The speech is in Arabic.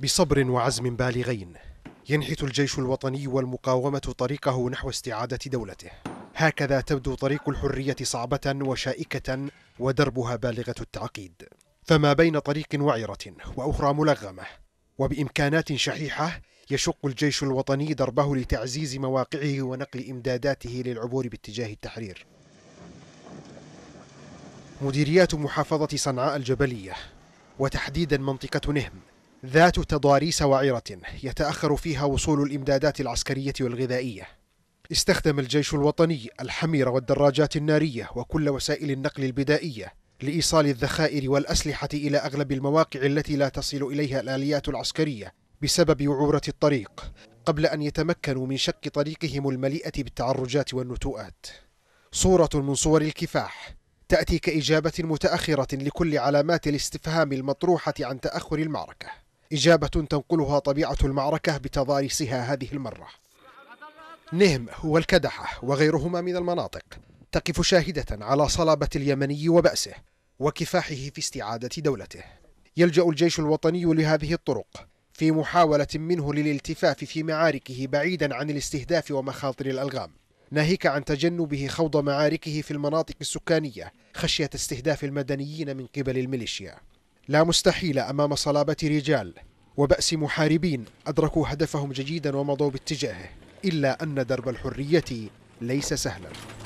بصبر وعزم بالغين ينحت الجيش الوطني والمقاومة طريقه نحو استعادة دولته هكذا تبدو طريق الحرية صعبة وشائكة ودربها بالغة التعقيد فما بين طريق وعرة وأخرى ملغمة وبإمكانات شحيحة يشق الجيش الوطني دربه لتعزيز مواقعه ونقل إمداداته للعبور باتجاه التحرير مديريات محافظة صنعاء الجبلية وتحديدا منطقة نهم ذات تضاريس وعرة يتأخر فيها وصول الإمدادات العسكرية والغذائية استخدم الجيش الوطني الحمير والدراجات النارية وكل وسائل النقل البدائية لإيصال الذخائر والأسلحة إلى أغلب المواقع التي لا تصل إليها الآليات العسكرية بسبب وعورة الطريق قبل أن يتمكنوا من شق طريقهم المليئة بالتعرجات والنتوءات صورة من صور الكفاح تأتي كإجابة متأخرة لكل علامات الاستفهام المطروحة عن تأخر المعركة إجابة تنقلها طبيعة المعركة بتضاريسها هذه المرة نهم والكدحة وغيرهما من المناطق تقف شاهدة على صلابة اليمني وبأسه وكفاحه في استعادة دولته يلجأ الجيش الوطني لهذه الطرق في محاولة منه للالتفاف في معاركه بعيدا عن الاستهداف ومخاطر الألغام ناهيك عن تجنبه خوض معاركه في المناطق السكانية خشية استهداف المدنيين من قبل الميليشيا لا مستحيل أمام صلابة رجال وبأس محاربين أدركوا هدفهم جيدا ومضوا باتجاهه إلا أن درب الحرية ليس سهلا